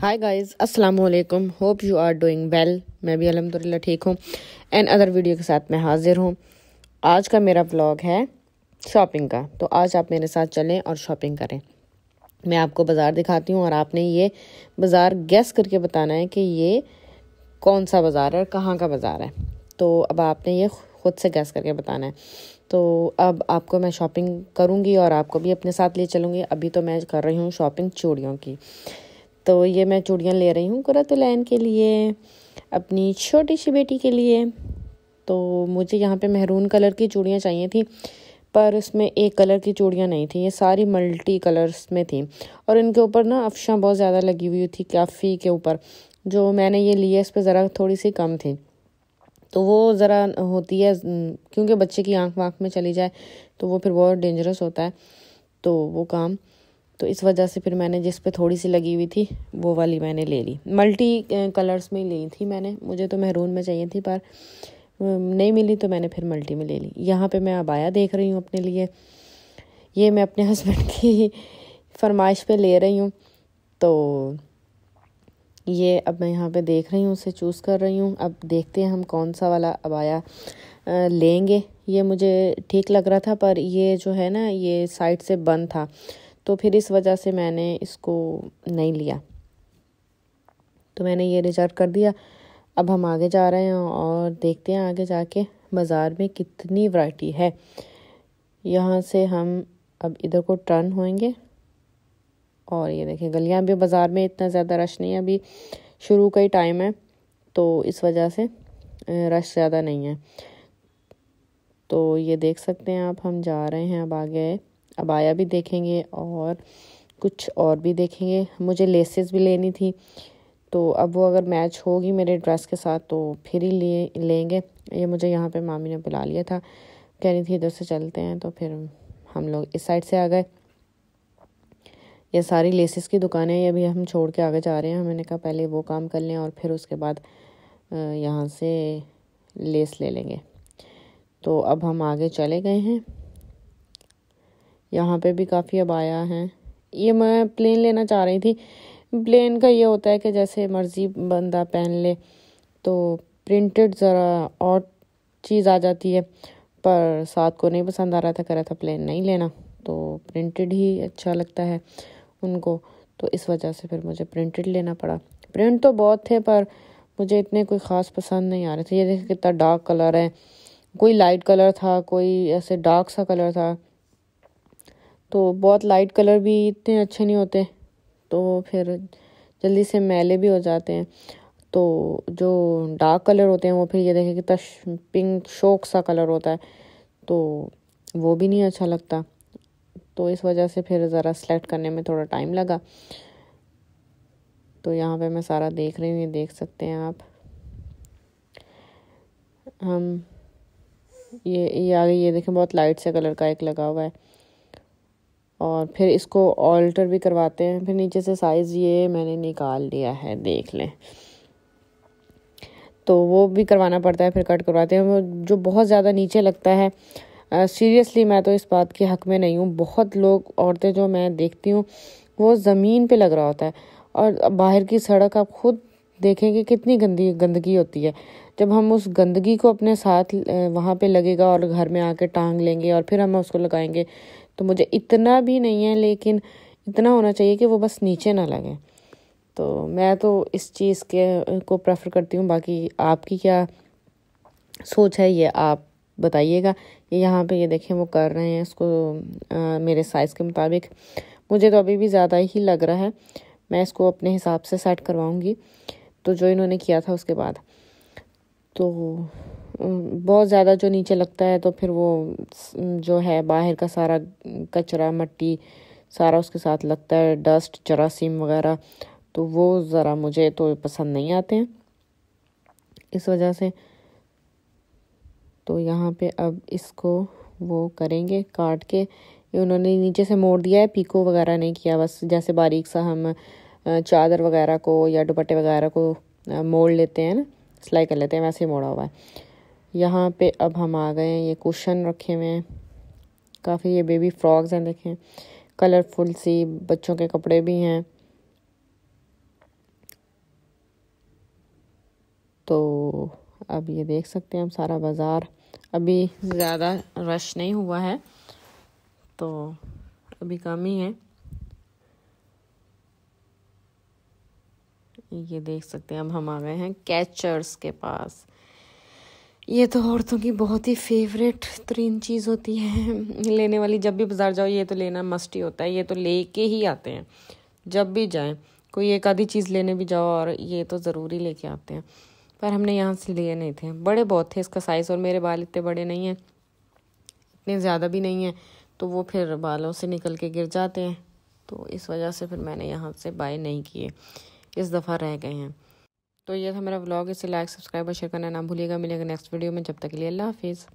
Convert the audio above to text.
हाय guys अस्सलाम वालेकुम hope you are doing well मैं भी अलहमदिल्ला ठीक हूँ एंड अदर वीडियो के साथ मैं हाजिर हूँ आज का मेरा व्लॉग है शॉपिंग का तो आज आप मेरे साथ चलें और शॉपिंग करें मैं आपको बाज़ार दिखाती हूँ और आपने ये बाज़ार गैस करके बताना है कि ये कौन सा बाज़ार है और कहाँ का बाज़ार है तो अब आपने ये ख़ुद से गैस करके बताना है तो अब आपको मैं शॉपिंग करूँगी और आपको भी अपने साथ ले चलूँगी अभी तो मैं कर रही हूँ शॉपिंग चूड़ियों की तो ये मैं चूड़ियाँ ले रही हूँ कुरतुलैन के लिए अपनी छोटी सी बेटी के लिए तो मुझे यहाँ पे महरून कलर की चूड़ियाँ चाहिए थी पर उसमें एक कलर की चूड़ियाँ नहीं थी ये सारी मल्टी कलर्स में थी और इनके ऊपर ना अफशाँ बहुत ज़्यादा लगी हुई थी काफ़ी के ऊपर जो मैंने ये लिए इस पर ज़रा थोड़ी सी कम थी तो वो ज़रा होती है क्योंकि बच्चे की आँख वाँख में चली जाए तो वो फिर बहुत डेंजरस होता है तो वो काम तो इस वजह से फिर मैंने जिस पे थोड़ी सी लगी हुई थी वो वाली मैंने ले ली मल्टी कलर्स में ली थी मैंने मुझे तो महरून में चाहिए थी पर नहीं मिली तो मैंने फिर मल्टी में ले ली यहाँ पे मैं अबाया देख रही हूँ अपने लिए ये मैं अपने हस्बैंड की फरमाइश पे ले रही हूँ तो ये अब मैं यहाँ पे देख रही हूँ उसे चूज़ कर रही हूँ अब देखते हैं हम कौन सा वाला अबाया लेंगे ये मुझे ठीक लग रहा था पर ये जो है ना ये साइड से बंद था तो फिर इस वजह से मैंने इसको नहीं लिया तो मैंने ये रिजर्व कर दिया अब हम आगे जा रहे हैं और देखते हैं आगे जाके बाज़ार में कितनी वैरायटी है यहाँ से हम अब इधर को टर्न होएंगे और ये देखें गलियाँ भी बाज़ार में इतना ज़्यादा रश नहीं है अभी शुरू का ही टाइम है तो इस वजह से रश ज़्यादा नहीं है तो ये देख सकते हैं आप हम जा रहे हैं अब आगे अबाया भी देखेंगे और कुछ और भी देखेंगे मुझे लेसेस भी लेनी थी तो अब वो अगर मैच होगी मेरे ड्रेस के साथ तो फिर ही लिए लेंगे ये मुझे यहाँ पे मामी ने बुला लिया था कह रही थी इधर से चलते हैं तो फिर हम लोग इस साइड से आ गए ये सारी लेसेस की दुकानें ये भी हम छोड़ के आगे जा रहे हैं हमने कहा पहले वो काम कर लें और फिर उसके बाद यहाँ से लेस ले लेंगे तो अब हम आगे चले गए हैं यहाँ पे भी काफ़ी अब आया है ये मैं प्लेन लेना चाह रही थी प्लेन का ये होता है कि जैसे मर्ज़ी बंदा पहन ले तो प्रिंटेड ज़रा और चीज़ आ जाती है पर साथ को नहीं पसंद आ रहा था कह रहा था प्लेन नहीं लेना तो प्रिंटेड ही अच्छा लगता है उनको तो इस वजह से फिर मुझे प्रिंटेड लेना पड़ा प्रिंट तो बहुत थे पर मुझे इतने कोई ख़ास पसंद नहीं आ रहे थे ये देखिए कितना डार्क कलर है कोई लाइट कलर था कोई ऐसे डार्क सा कलर था तो बहुत लाइट कलर भी इतने अच्छे नहीं होते तो फिर जल्दी से मैले भी हो जाते हैं तो जो डार्क कलर होते हैं वो फिर ये देखें कितना पिंक शोक सा कलर होता है तो वो भी नहीं अच्छा लगता तो इस वजह से फिर ज़रा सेलेक्ट करने में थोड़ा टाइम लगा तो यहाँ पे मैं सारा देख रही हूँ ये देख सकते हैं आप हम ये ये आगे ये देखें बहुत लाइट से कलर का एक लगा हुआ है और फिर इसको ऑल्टर भी करवाते हैं फिर नीचे से साइज़ ये मैंने निकाल लिया है देख लें तो वो भी करवाना पड़ता है फिर कट करवाते हैं जो बहुत ज़्यादा नीचे लगता है सीरियसली uh, मैं तो इस बात के हक़ में नहीं हूँ बहुत लोग औरतें जो मैं देखती हूँ वो ज़मीन पे लग रहा होता है और बाहर की सड़क आप खुद देखेंगे कितनी गंदी गंदगी होती है जब हम उस गंदगी को अपने साथ वहाँ पे लगेगा और घर में आके टांग लेंगे और फिर हम उसको लगाएंगे तो मुझे इतना भी नहीं है लेकिन इतना होना चाहिए कि वो बस नीचे ना लगे तो मैं तो इस चीज़ के को प्रेफर करती हूँ बाकी आपकी क्या सोच है ये आप बताइएगा यहाँ पे ये देखें वो कर रहे हैं इसको आ, मेरे साइज़ के मुताबिक मुझे तो अभी भी ज़्यादा ही लग रहा है मैं इसको अपने हिसाब से सेट करवाऊँगी तो जो इन्होंने किया था उसके बाद तो बहुत ज़्यादा जो नीचे लगता है तो फिर वो जो है बाहर का सारा कचरा मट्टी सारा उसके साथ लगता है डस्ट जरासीम वगैरह तो वो ज़रा मुझे तो पसंद नहीं आते हैं इस वजह से तो यहाँ पे अब इसको वो करेंगे काट के ये उन्होंने नीचे से मोड़ दिया है पीको वगैरह नहीं किया बस जैसे बारीक सा हम चादर वगैरह को या दुपट्टे वगैरह को मोड़ लेते हैं ना सिलाई कर लेते हैं वैसे मोड़ा हुआ है यहाँ पे अब हम आ गए हैं ये कुशन रखे हुए हैं काफ़ी ये बेबी फ्रॉक्स हैं देखें कलरफुल सी बच्चों के कपड़े भी हैं तो अब ये देख सकते हैं हम सारा बाज़ार अभी ज़्यादा रश नहीं हुआ है तो अभी कम ही है ये देख सकते हैं अब हम आ गए हैं कैचर्स के पास ये तो औरतों की बहुत ही फेवरेट तरीन चीज़ होती है लेने वाली जब भी बाज़ार जाओ ये तो लेना मस्ट ही होता है ये तो ले के ही आते हैं जब भी जाएं कोई एक आधी चीज़ लेने भी जाओ और ये तो ज़रूरी लेके आते हैं पर हमने यहाँ से लिए नहीं थे बड़े बहुत थे इसका साइज़ और मेरे बाल इतने बड़े नहीं हैं इतने ज़्यादा भी नहीं हैं तो वो फिर बालों से निकल के गिर जाते हैं तो इस वजह से फिर मैंने यहाँ से बाय नहीं किए इस दफ़ा रह गए हैं तो ये था मेरा व्लॉग इसे लाइक सब्सक्राइब और शेयर करना ना भूलिएगा मिलेगा नेक्स्ट वीडियो में जब तक के लिए अल्लाह हाफिज़